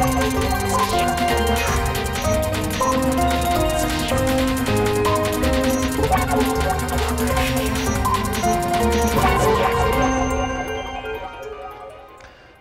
Thank you.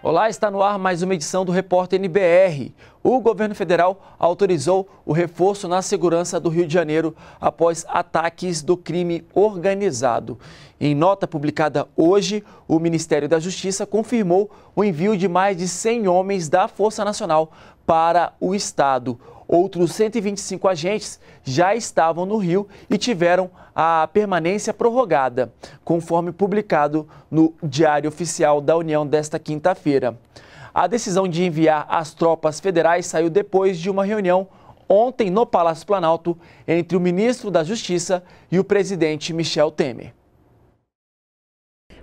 Olá, está no ar mais uma edição do Repórter NBR. O governo federal autorizou o reforço na segurança do Rio de Janeiro após ataques do crime organizado. Em nota publicada hoje, o Ministério da Justiça confirmou o envio de mais de 100 homens da Força Nacional para o estado. Outros 125 agentes já estavam no Rio e tiveram a permanência prorrogada, conforme publicado no Diário Oficial da União desta quinta-feira. A decisão de enviar as tropas federais saiu depois de uma reunião ontem no Palácio Planalto entre o ministro da Justiça e o presidente Michel Temer.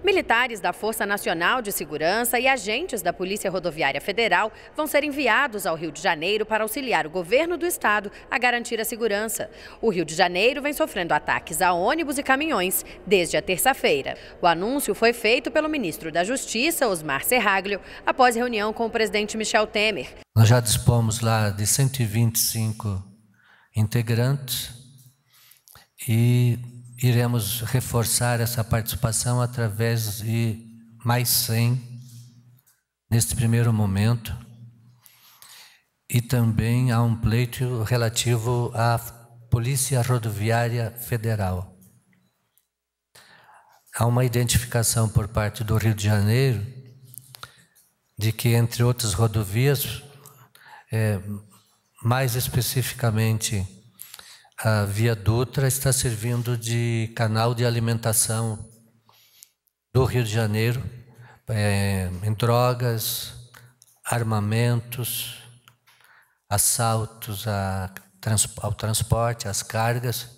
Militares da Força Nacional de Segurança e agentes da Polícia Rodoviária Federal vão ser enviados ao Rio de Janeiro para auxiliar o governo do estado a garantir a segurança. O Rio de Janeiro vem sofrendo ataques a ônibus e caminhões desde a terça-feira. O anúncio foi feito pelo ministro da Justiça, Osmar Serraglio, após reunião com o presidente Michel Temer. Nós já dispomos lá de 125 integrantes e iremos reforçar essa participação através de mais 100 neste primeiro momento. E também há um pleito relativo à Polícia Rodoviária Federal. Há uma identificação por parte do Rio de Janeiro de que, entre outras rodovias, é, mais especificamente a Via Dutra está servindo de canal de alimentação do Rio de Janeiro é, em drogas, armamentos, assaltos a, ao transporte, às cargas.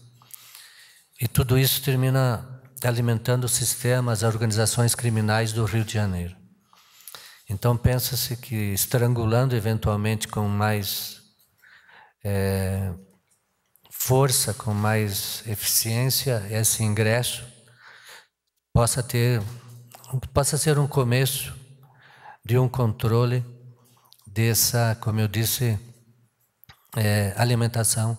E tudo isso termina alimentando os sistemas, as organizações criminais do Rio de Janeiro. Então pensa-se que estrangulando eventualmente com mais é, força, com mais eficiência esse ingresso, possa ter possa ser um começo de um controle dessa, como eu disse, é, alimentação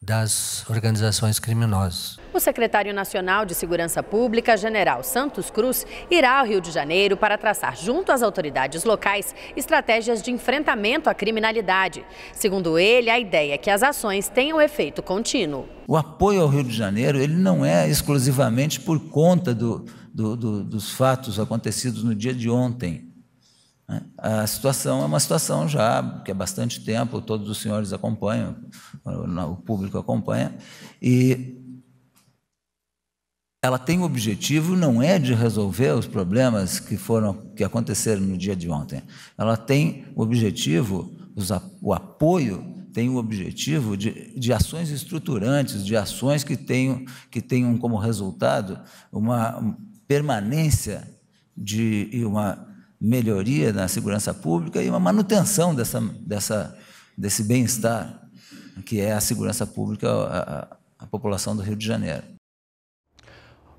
das organizações criminosas. O secretário nacional de Segurança Pública, General Santos Cruz, irá ao Rio de Janeiro para traçar, junto às autoridades locais, estratégias de enfrentamento à criminalidade. Segundo ele, a ideia é que as ações tenham efeito contínuo. O apoio ao Rio de Janeiro ele não é exclusivamente por conta do, do, do, dos fatos acontecidos no dia de ontem. Né? A situação é uma situação já que há bastante tempo, todos os senhores acompanham, o público acompanha, e ela tem o objetivo não é de resolver os problemas que foram que aconteceram no dia de ontem. Ela tem o objetivo, os, o apoio tem o objetivo de, de ações estruturantes, de ações que tenham, que tenham como resultado uma permanência de, e uma melhoria na segurança pública e uma manutenção dessa, dessa, desse bem-estar que é a segurança pública a população do Rio de Janeiro.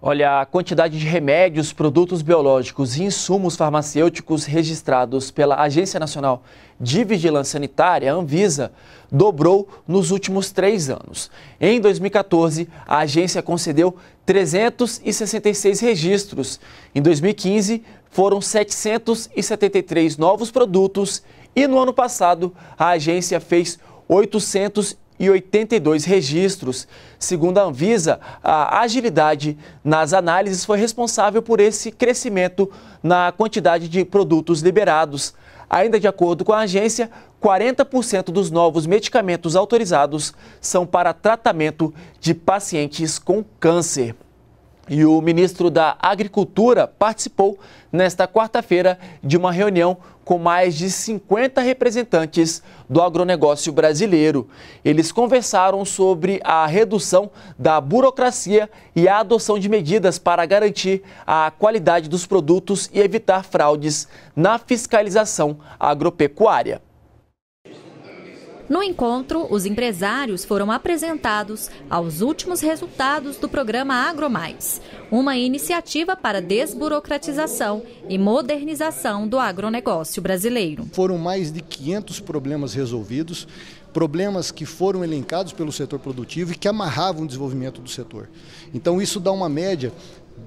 Olha, a quantidade de remédios, produtos biológicos e insumos farmacêuticos registrados pela Agência Nacional de Vigilância Sanitária, Anvisa, dobrou nos últimos três anos. Em 2014, a agência concedeu 366 registros. Em 2015, foram 773 novos produtos. E no ano passado, a agência fez 800 82 registros. Segundo a Anvisa, a agilidade nas análises foi responsável por esse crescimento na quantidade de produtos liberados. Ainda de acordo com a agência, 40% dos novos medicamentos autorizados são para tratamento de pacientes com câncer. E o ministro da Agricultura participou nesta quarta-feira de uma reunião com mais de 50 representantes do agronegócio brasileiro. Eles conversaram sobre a redução da burocracia e a adoção de medidas para garantir a qualidade dos produtos e evitar fraudes na fiscalização agropecuária. No encontro, os empresários foram apresentados aos últimos resultados do programa AgroMais, uma iniciativa para desburocratização e modernização do agronegócio brasileiro. Foram mais de 500 problemas resolvidos, problemas que foram elencados pelo setor produtivo e que amarravam o desenvolvimento do setor. Então isso dá uma média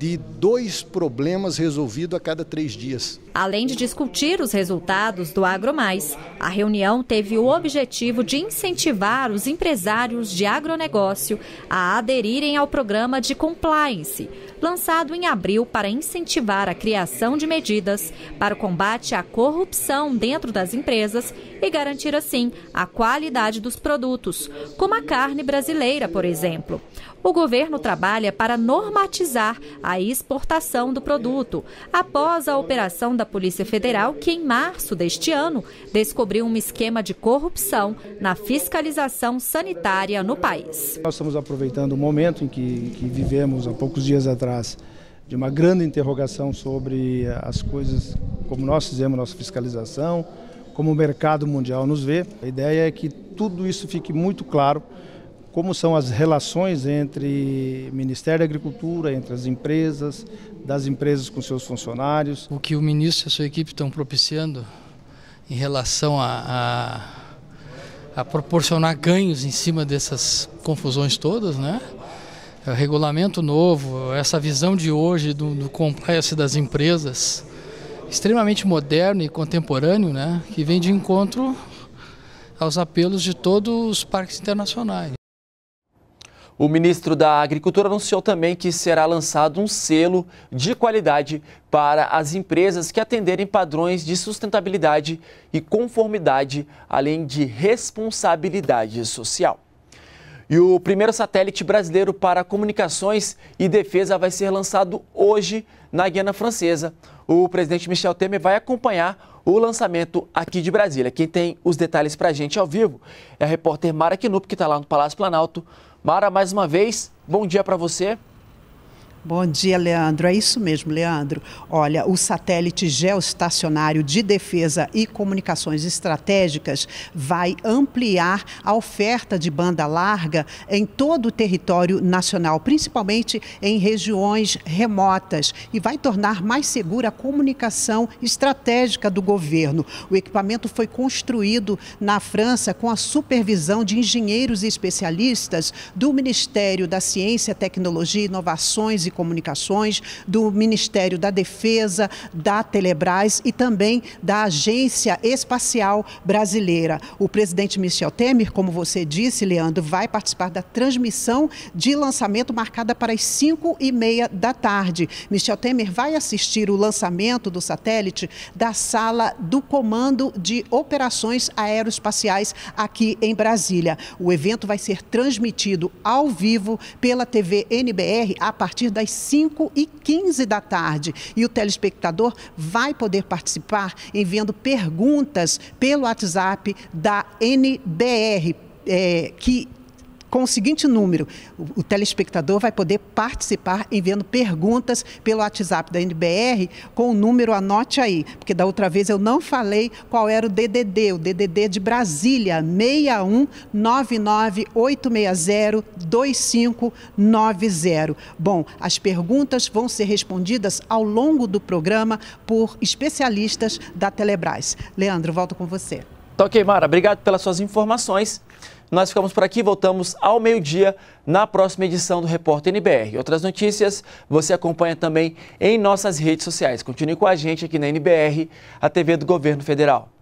de dois problemas resolvidos a cada três dias. Além de discutir os resultados do AgroMais, a reunião teve o objetivo de incentivar os empresários de agronegócio a aderirem ao programa de compliance lançado em abril para incentivar a criação de medidas para o combate à corrupção dentro das empresas e garantir, assim, a qualidade dos produtos, como a carne brasileira, por exemplo. O governo trabalha para normatizar a exportação do produto, após a operação da Polícia Federal, que em março deste ano descobriu um esquema de corrupção na fiscalização sanitária no país. Nós estamos aproveitando o momento em que, que vivemos há poucos dias atrás atrás de uma grande interrogação sobre eh, as coisas, como nós fizemos nossa fiscalização, como o mercado mundial nos vê. A ideia é que tudo isso fique muito claro, como são as relações entre Ministério da Agricultura, entre as empresas, das empresas com seus funcionários. O que o ministro e a sua equipe estão propiciando em relação a, a, a proporcionar ganhos em cima dessas confusões todas, né? É regulamento novo, essa visão de hoje do, do compliance das empresas, extremamente moderno e contemporâneo, né, que vem de encontro aos apelos de todos os parques internacionais. O ministro da Agricultura anunciou também que será lançado um selo de qualidade para as empresas que atenderem padrões de sustentabilidade e conformidade, além de responsabilidade social. E o primeiro satélite brasileiro para comunicações e defesa vai ser lançado hoje na Guiana Francesa. O presidente Michel Temer vai acompanhar o lançamento aqui de Brasília. Quem tem os detalhes para a gente ao vivo é a repórter Mara Knup, que está lá no Palácio Planalto. Mara, mais uma vez, bom dia para você. Bom dia, Leandro. É isso mesmo, Leandro. Olha, o satélite geoestacionário de defesa e comunicações estratégicas vai ampliar a oferta de banda larga em todo o território nacional, principalmente em regiões remotas, e vai tornar mais segura a comunicação estratégica do governo. O equipamento foi construído na França com a supervisão de engenheiros e especialistas do Ministério da Ciência, Tecnologia, Inovações e Comunicações, do Ministério da Defesa, da Telebrás e também da Agência Espacial Brasileira. O presidente Michel Temer, como você disse, Leandro, vai participar da transmissão de lançamento marcada para as 5 e meia da tarde. Michel Temer vai assistir o lançamento do satélite da sala do Comando de Operações Aeroespaciais aqui em Brasília. O evento vai ser transmitido ao vivo pela TV NBR a partir das das 5 e 15 da tarde. E o telespectador vai poder participar enviando perguntas pelo WhatsApp da NBR. É, eh, que com o seguinte número: o, o telespectador vai poder participar enviando perguntas pelo WhatsApp da NBR com o número, anote aí, porque da outra vez eu não falei qual era o DDD, o DDD de Brasília, 61998602590. Bom, as perguntas vão ser respondidas ao longo do programa por especialistas da Telebrás. Leandro, volto com você. Tá ok, Mara. Obrigado pelas suas informações. Nós ficamos por aqui, voltamos ao meio-dia na próxima edição do Repórter NBR. Outras notícias você acompanha também em nossas redes sociais. Continue com a gente aqui na NBR, a TV do Governo Federal.